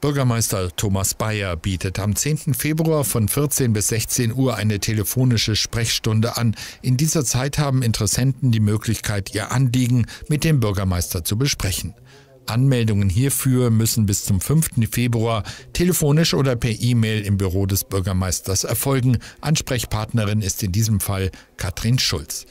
Bürgermeister Thomas Bayer bietet am 10. Februar von 14 bis 16 Uhr eine telefonische Sprechstunde an. In dieser Zeit haben Interessenten die Möglichkeit, ihr Anliegen mit dem Bürgermeister zu besprechen. Anmeldungen hierfür müssen bis zum 5. Februar telefonisch oder per E-Mail im Büro des Bürgermeisters erfolgen. Ansprechpartnerin ist in diesem Fall Katrin Schulz.